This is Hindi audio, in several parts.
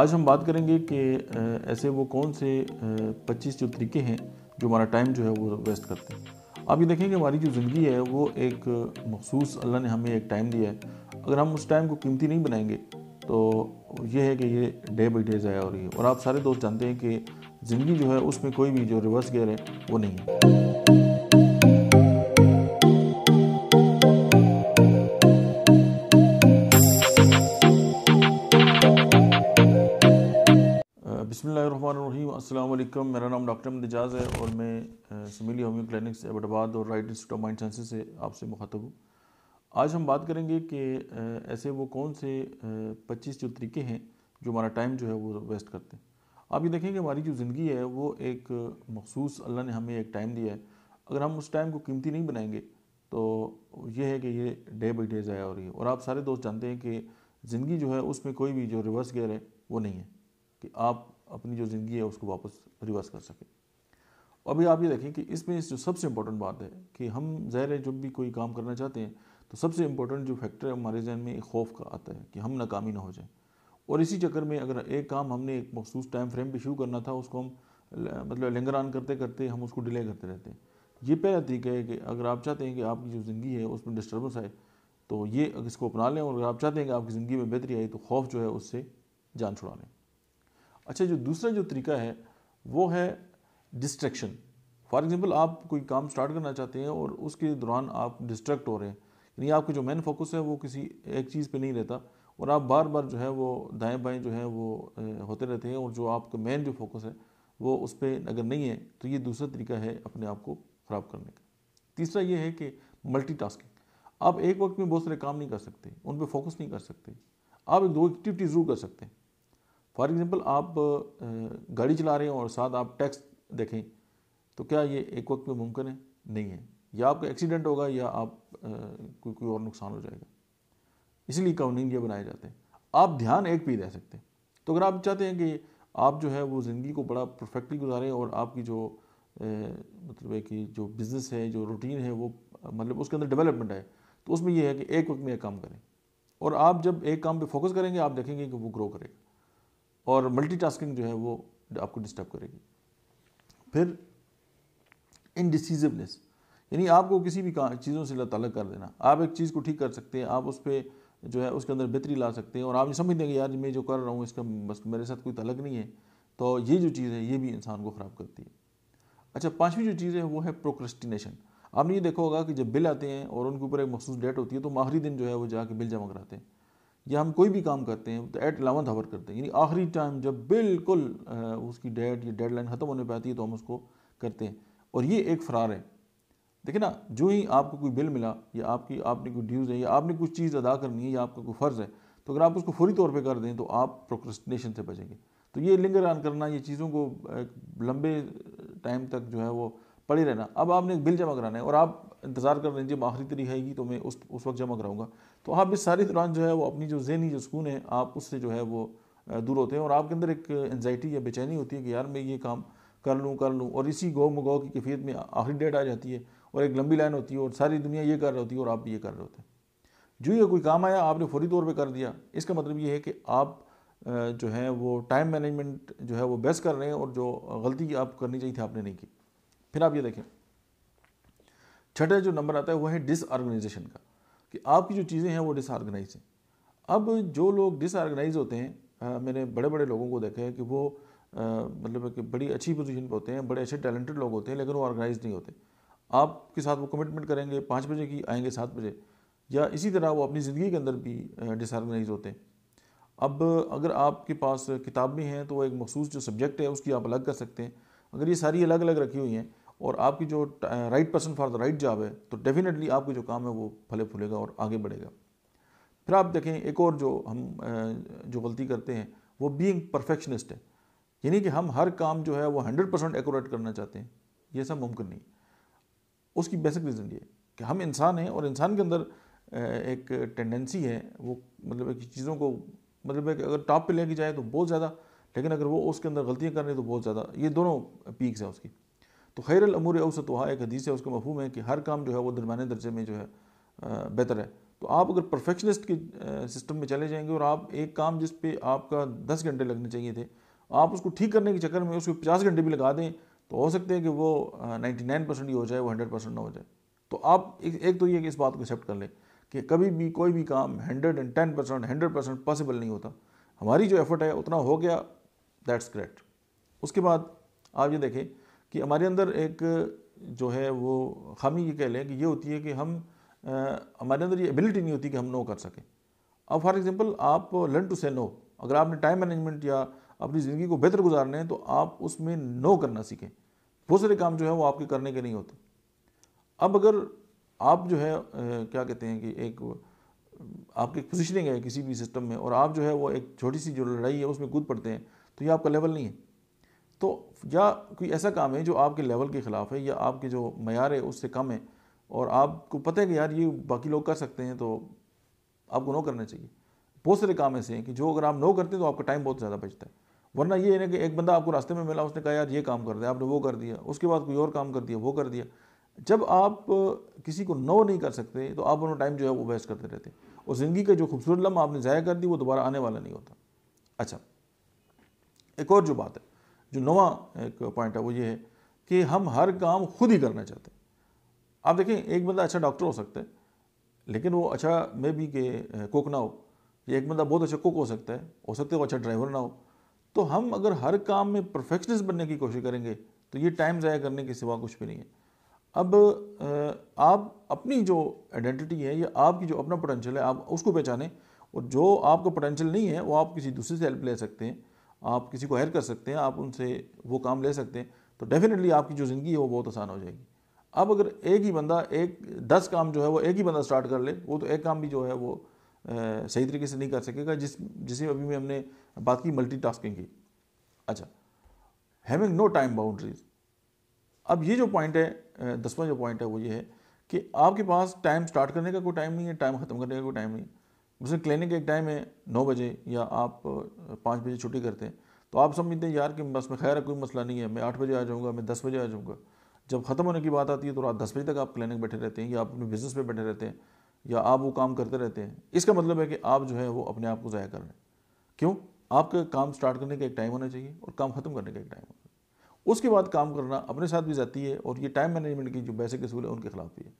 आज हम बात करेंगे कि ऐसे वो कौन से 25 जो तरीके हैं जो हमारा टाइम जो है वो वेस्ट करते हैं आप ये देखें कि हमारी जो ज़िंदगी है वो एक मखसूस अल्लाह ने हमें एक टाइम दिया है अगर हम उस टाइम को कीमती नहीं बनाएंगे तो ये है कि ये डे बाई डे ज़ाया हो रही है और आप सारे दोस्त जानते हैं कि ज़िंदगी जो है उसमें कोई भी जो रिवर्स गेयर है वो नहीं है असलम मेरा नाम डॉक्टर मिजाज है और मैं समीली होम्यो क्लिनिक से एबाबाद और right institute of mind sciences से आपसे मुखातब हूँ आज हम बात करेंगे कि ऐसे वो कौन से पच्चीस जो तरीके हैं जो हमारा टाइम जो है वो वेस्ट करते हैं आप ये देखें कि हमारी जो ज़िंदगी है वो एक मखसूस अल्लाह ने हमें एक टाइम दिया है अगर हम उस टाइम को कीमती नहीं बनाएंगे तो ये है कि ये डे बाई डे ज़ाया हो रही है और आप सारे दोस्त जानते हैं कि ज़िंदगी जो है उसमें कोई भी जो रिवर्स गेयर है वो नहीं है कि आप अपनी जो ज़िंदगी है उसको वापस रिवर्स कर सकें अभी आप ये देखें कि इसमें जो सबसे इम्पोर्टेंट बात है कि हम ज़ाहिर है जब भी कोई काम करना चाहते हैं तो सबसे इम्पोर्टेंट जो फैक्टर है हमारे जहन में एक खौफ का आता है कि हम नाकामी ना हो जाए और इसी चक्कर में अगर एक काम हमने एक मखसूस टाइम फ्रेम पर शुरू करना था उसको हम मतलब लंगर करते करते हम उसको डिले करते रहते हैं ये पहला तरीका है कि अगर आप चाहते हैं कि आपकी जो ज़िंदगी है उसमें डिस्टर्बेंस आए तो ये इसको अपना लें और अगर आप चाहते हैं कि आपकी ज़िंदगी में बेहतरी आई तो खौफ जो है उससे जान छुड़ा लें अच्छा जो दूसरा जो तरीका है वो है डिस्ट्रैक्शन फॉर एग्ज़ाम्पल आप कोई काम स्टार्ट करना चाहते हैं और उसके दौरान आप डिस्ट्रैक्ट हो रहे हैं यानी आपका जो मेन फोकस है वो किसी एक चीज़ पे नहीं रहता और आप बार बार जो है वो दाएं बाएं जो है वो होते रहते हैं और जो आपका मेन जो फोकस है वो उस पर अगर नहीं है तो ये दूसरा तरीका है अपने आप को ख़राब करने का तीसरा ये है कि मल्टी आप एक वक्त में बहुत सारे काम नहीं कर सकते उन पर फोकस नहीं कर सकते आप एक दो एक्टिविटी ज़रूर कर सकते हैं फॉर एग्ज़ाम्पल आप गाड़ी चला रहे हो और साथ आप टैक्स देखें तो क्या ये एक वक्त में मुमकिन है नहीं है या आपका एक्सीडेंट होगा या आप कोई कोई और नुकसान हो जाएगा इसलिए कानून ये बनाए जाते हैं आप ध्यान एक पे ही रह सकते हैं तो अगर आप चाहते हैं कि आप जो है वो ज़िंदगी को बड़ा परफेक्टली गुजारें और आपकी जो ए, मतलब है कि जो बिज़नेस है जो रूटीन है वो मतलब उसके अंदर डेवलपमेंट आए तो उसमें यह है कि एक वक्त में एक काम करें और आप जब एक काम पे फोकस करेंगे आप देखेंगे कि वो ग्रो करेगा और मल्टीटास्किंग जो है वो आपको डिस्टर्ब करेगी फिर इनडिसीजिवनेस यानी आपको किसी भी चीज़ों से तलग कर देना आप एक चीज़ को ठीक कर सकते हैं आप उस पर जो है उसके अंदर बेहतरी ला सकते हैं और आप ये समझ देंगे यार मैं जो कर रहा हूँ इसका बस मेरे साथ कोई तलग नहीं है तो ये जो चीज़ है ये भी इंसान को ख़राब करती है अच्छा पाँचवीं जो चीज़ है वो है प्रोक्रस्टिनेशन आपने ये देखा होगा कि जब बिल आते हैं और उनके ऊपर एक मखसूस डेट होती है तो माहरी दिन जो है वो जाके बिल जमा कराते हैं या हम कोई भी काम करते हैं तो एट एलेवंथ आवर करते हैं यानी आखिरी टाइम जब बिल्कुल उसकी डेट या डेडलाइन ख़त्म होने पर आती है तो हम उसको करते हैं और ये एक फ़रार है देखिए ना जो ही आपको कोई बिल मिला या आपकी आपने कोई ड्यूज़ है या आपने कुछ चीज़ अदा करनी है या आपका कोई फ़र्ज़ है तो अगर आप उसको फौरी तौर पर कर दें तो आप प्रोक्रस्टिनेशन से बचेंगे तो ये लिंगर ऑन करना ये चीज़ों को लंबे टाइम तक जो है वो पड़े रहना अब आपने बिल जमा कराना है और आप इंतज़ार कर रहे हैं जब आखिरी तरीक आएगी तो मैं उस उस वक्त जमा कराऊंगा तो आप इस सारे दौरान जो है वो अपनी जो जहनी जो सुकून है आप उससे जो है वो दूर होते हैं और आपके अंदर एक एनजाइटी या बेचैनी होती है कि यार मैं ये काम कर लूँ कर लूँ और इसी गो मगो की कैफियत में आखिरी डेट आ जाती है और एक लंबी लाइन होती है और सारी दुनिया ये कर रही होती है और आप ये कर रहे होते हैं जो ये कोई काम आया आपने फौरी तौर पर कर दिया इसका मतलब ये है कि आप जो है वो टाइम मैनेजमेंट जो है वो बेस्ट कर रहे हैं और जो गलती आप करनी चाहिए थी आपने नहीं की फिर आप ये देखें छठे जो नंबर आता है वो है डिसऑर्गेनाइजेशन का कि आपकी जो चीज़ें हैं वो डिसऑर्गेनाइज हैं अब जो लोग डिसऑर्गेनाइज होते हैं मैंने बड़े बड़े लोगों को देखा है कि वो मतलब कि बड़ी अच्छी पोजीशन पर होते हैं बड़े अच्छे टैलेंटेड लोग होते हैं लेकिन वो ऑर्गेनाइज नहीं होते आपके साथ वो कमिटमेंट करेंगे पाँच बजे की आएंगे सात बजे या इसी तरह वो अपनी ज़िंदगी के अंदर भी डिसऑर्गेनाइज होते हैं अब अगर आपके पास किताब भी हैं तो एक मखसूस जो सब्जेक्ट है उसकी आप अलग कर सकते हैं अगर ये सारी अलग अलग रखी हुई हैं और आपकी जो right person for the right job है तो डेफिनेटली आपका जो काम है वो फले फूलेगा और आगे बढ़ेगा फिर आप देखें एक और जो हम जो गलती करते हैं वो बीइंग परफेक्शनिस्ट है यानी कि हम हर काम जो है वो हंड्रेड परसेंट एकोरेट करना चाहते हैं ये सब मुमकिन नहीं उसकी बेसिक रीज़न ये कि हम इंसान हैं और इंसान के अंदर एक टेंडेंसी है वो मतलब एक कि चीज़ों को मतलब एक कि अगर टॉप पे लेके जाए तो बहुत ज़्यादा लेकिन अगर वो उसके अंदर गलतियाँ कर रहे तो बहुत ज़्यादा ये दोनों पीक्स हैं उसकी तो खैर अमूर अवसत वहाँ एक हदीस है उसका मफहूम है कि हर काम जो है वो दरमिया दर्जे में जो है बेहतर है तो आप अगर परफेक्शनिस्ट के सिस्टम में चले जाएंगे और आप एक काम जिस पर आपका दस घंटे लगने चाहिए थे आप उसको ठीक करने के चक्कर में उसको पचास घंटे भी लगा दें तो हो सकते हैं कि वो नाइन्टी नाइन परसेंट ही हो जाए वो हंड्रेड परसेंट ना हो जाए तो आप एक, एक तो ये कि इस बात को एक्सेप्ट कर लें कि कभी भी कोई भी काम hundred and ten percent hundred percent possible नहीं होता हमारी जो एफर्ट है उतना हो गया दैट्स करेक्ट उसके बाद आप ये देखें कि हमारे अंदर एक जो है वो खामी ये कह लें कि ये होती है कि हम हमारे अंदर ये एबिलिटी नहीं होती कि हम नो कर सकें अब फॉर एग्ज़ाम्पल आप लर्न टू से नो अगर आपने टाइम मैनेजमेंट या अपनी ज़िंदगी को बेहतर गुजारना है तो आप उसमें नो करना सीखें बहुत सारे काम जो है वो आपके करने के नहीं होते अब अगर आप जो है क्या कहते हैं कि एक आपकी पोजिशनिंग है किसी भी सिस्टम में और आप जो है वो एक छोटी सी जो लड़ाई है उसमें कूद पड़ते हैं तो ये आपका लेवल नहीं है तो या कोई ऐसा काम है जो आपके लेवल के ख़िलाफ़ है या आपके जो मैार है उससे कम है और आपको पता है कि यार ये बाकी लोग कर सकते हैं तो आपको नो करना चाहिए बहुत सारे काम ऐसे हैं कि जो अगर आप नो करते हैं तो आपका टाइम बहुत ज़्यादा बचता है वरना ये है ना कि एक बंदा आपको रास्ते में मिला उसने कहा यार ये काम कर दिया आपने वो कर दिया उसके बाद कोई और काम कर दिया वो कर दिया जब आप किसी को नो नहीं कर सकते तो आप अपना टाइम जो है वो वेस्ट करते रहते और ज़िंदगी का जो खूबसूरत लम्हा आपने ज़ाया कर दी वो दोबारा आने वाला नहीं होता अच्छा एक और जो बात है जो नवा एक पॉइंट है वो ये है कि हम हर काम खुद ही करना चाहते हैं आप देखें एक बंदा अच्छा डॉक्टर हो सकता है लेकिन वो अच्छा मे बी के कुक ना हो या एक बंदा बहुत अच्छा कुक हो सकता है हो सकता है वो अच्छा ड्राइवर ना हो तो हम अगर हर काम में परफेक्शनिस्ट बनने की कोशिश करेंगे तो ये टाइम ज़ाया करने के सिवा कुछ भी नहीं है अब आप अपनी जो आइडेंटिटी है या आपकी जो अपना पोटेंशियल है आप उसको पहचानें और जो आपका पोटेंशियल नहीं है वो आप किसी दूसरे से हेल्प ले सकते हैं आप किसी को हायर कर सकते हैं आप उनसे वो काम ले सकते हैं तो डेफिनेटली आपकी जो ज़िंदगी है वो बहुत आसान हो जाएगी अब अगर एक ही बंदा एक दस काम जो है वो एक ही बंदा स्टार्ट कर ले वो तो एक काम भी जो है वो आ, सही तरीके से नहीं कर सकेगा जिस जिसे अभी में हमने बात की मल्टी की अच्छा हैविंग नो टाइम बाउंड्रीज अब ये जो पॉइंट है दसवां जो पॉइंट है वो ये है कि आपके पास टाइम स्टार्ट करने का कोई टाइम नहीं है टाइम ख़त्म करने का कोई टाइम नहीं है जैसे क्लिनिक एक टाइम है नौ बजे या आप पाँच बजे छुट्टी करते हैं तो आप समझते हैं यार कि बस में खैर कोई मसला नहीं है मैं आठ बजे आ जाऊँगा मैं दस बजे आ जाऊँगा जब ख़त्म होने की बात आती है तो रात दस बजे तक आप क्लिनिक बैठे रहते हैं या आप अपने बिज़नेस पर बैठे रहते हैं या आप वो काम करते रहते हैं इसका मतलब है कि आप जो है वो अपने आप को ज़ाया कर रहे हैं क्यों आपके काम स्टार्ट करने का एक टाइम होना चाहिए और काम ख़त्म करने का एक टाइम होना चाहिए उसके बाद काम करना अपने साथ भी जाती है और ये टाइम मैनेजमेंट की जो बेसिक असूल है उनके खिलाफ भी है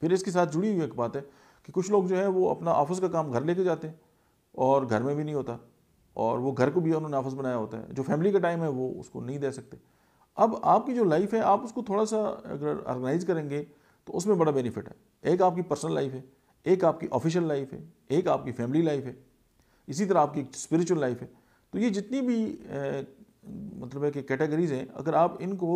फिर इसके साथ जुड़ी हुई एक बात है कि कुछ लोग जो है वो अपना ऑफिस का काम घर लेके जाते हैं और घर में भी नहीं होता और वो घर को भी उन्होंने ऑफिस बनाया होता है जो फैमिली का टाइम है वो उसको नहीं दे सकते अब आपकी जो लाइफ है आप उसको थोड़ा सा अगर ऑर्गेनाइज करेंगे तो उसमें बड़ा बेनिफिट है एक आपकी पर्सनल लाइफ है एक आपकी ऑफिशियल लाइफ है एक आपकी फैमिली लाइफ है इसी तरह आपकी स्पिरिचुअल लाइफ है तो ये जितनी भी ए, मतलब है कि कैटेगरीज हैं अगर आप इनको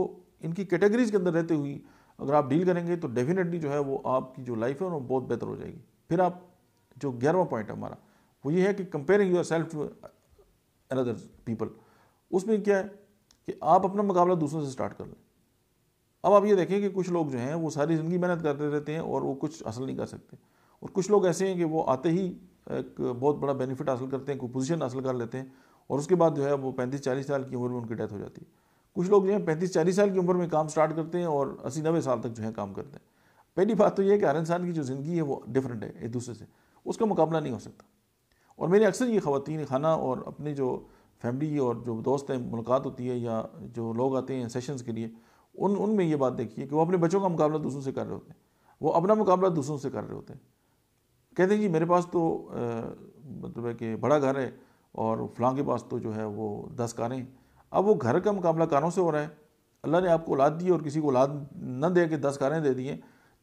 इनकी कैटेगरीज के अंदर रहते हुई अगर आप डील करेंगे तो डेफिनेटली जो है वो आपकी जो लाइफ है वो बहुत बेहतर हो जाएगी फिर आप जो ग्यारहवा पॉइंट है हमारा वो ये है कि comparing yourself another people उसमें क्या है कि आप अपना मुकाबला दूसरों से स्टार्ट कर लें अब आप ये देखें कि कुछ लोग जो हैं वो सारी ज़िंदगी मेहनत करते रहते हैं और वो कुछ हासिल नहीं कर सकते और कुछ लोग ऐसे हैं कि वो आते ही एक बहुत बड़ा बेनिफिट हासिल करते हैं कोई पोजीशन हासिल कर लेते हैं और उसके बाद जो है वो पैंतीस चालीस साल की उम्र में उनकी डेथ हो जाती है कुछ लोग जो है पैंतीस चालीस साल की उम्र में काम स्टार्ट करते हैं और अस्सी नब्बे साल तक जो है काम करते हैं पहली बात तो यह है कि हर इंसान की जो ज़िंदगी है वो डिफरेंट है एक दूसरे से उसका मुकाबला नहीं हो सकता और मेरी अक्सर ये खातन खाना और अपने जो फैमिली और जो दोस्त हैं मुलाकात होती है या जो लोग आते हैं सेशंस के लिए उन उनमें ये बात देखिए कि वो अपने बच्चों का मुकाबला दूसरों से कर रहे होते हैं वो अपना मुकाबला दूसरों से कर रहे होते हैं कहते हैं जी मेरे पास तो मतलब है कि बड़ा घर है और फलां के पास तो जो है वो दस कारें अब वो घर का मुकाबला कारों से हो रहा है अल्लाह ने आपको औलाद दी और किसी को औलाद न दे के दस कारें दे दी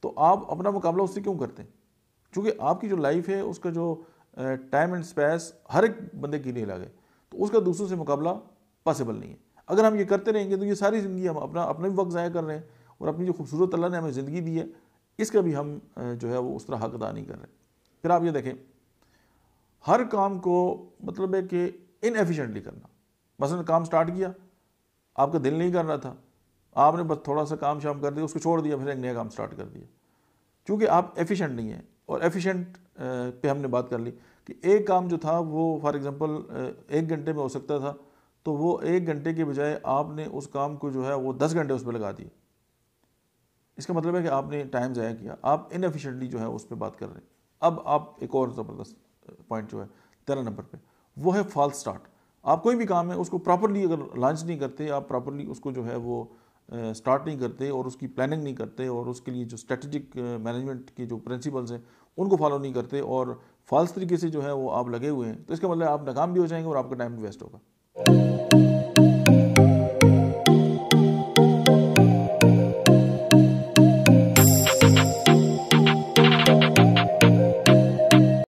तो आप अपना मुकाबला उससे क्यों करते हैं चूँकि आपकी जो लाइफ है उसका जो टाइम एंड स्पेस हर एक बंदे के लिए अलग है तो उसका दूसरों से मुकाबला पॉसिबल नहीं है अगर हम ये करते रहेंगे तो ये सारी ज़िंदगी हम अपना अपना भी वक्त ज़ाया कर रहे हैं और अपनी जो खूबसूरत अल्लाह ने हमें ज़िंदगी दी है इसका भी हम जो है वो उस तरह हक अदा नहीं कर रहे फिर आप ये देखें हर काम को मतलब है कि इनएफिशेंटली करना बस ने काम स्टार्ट किया आपका दिल नहीं कर रहा था आपने बस थोड़ा सा काम शाम कर दिया उसको छोड़ दिया फिर एक नया काम स्टार्ट कर दिया क्योंकि आप एफिशिएंट नहीं हैं और एफिशिएंट पे हमने बात कर ली कि एक काम जो था वो फॉर एग्जांपल एक घंटे में हो सकता था तो वो एक घंटे के बजाय आपने उस काम को जो है वो दस घंटे उस पर लगा दिए इसका मतलब है कि आपने टाइम ज़ाया किया आप इनफिशेंटली जो है उस पर बात कर रहे हैं अब आप एक और ज़बरदस्त पॉइंट जो है तेरह नंबर पर वो है फॉल्स स्टार्ट आप कोई भी काम है उसको प्रॉपरली अगर लॉन्च नहीं करते आप प्रॉपरली उसको जो है वो स्टार्ट नहीं करते और उसकी प्लानिंग नहीं करते और उसके लिए जो स्ट्रेटजिक मैनेजमेंट के जो प्रिंसिपल्स हैं उनको फॉलो नहीं करते और फॉल्स तरीके से जो है वो आप लगे हुए हैं तो इसका मतलब आप नाकाम भी हो जाएंगे और आपका टाइम भी वेस्ट होगा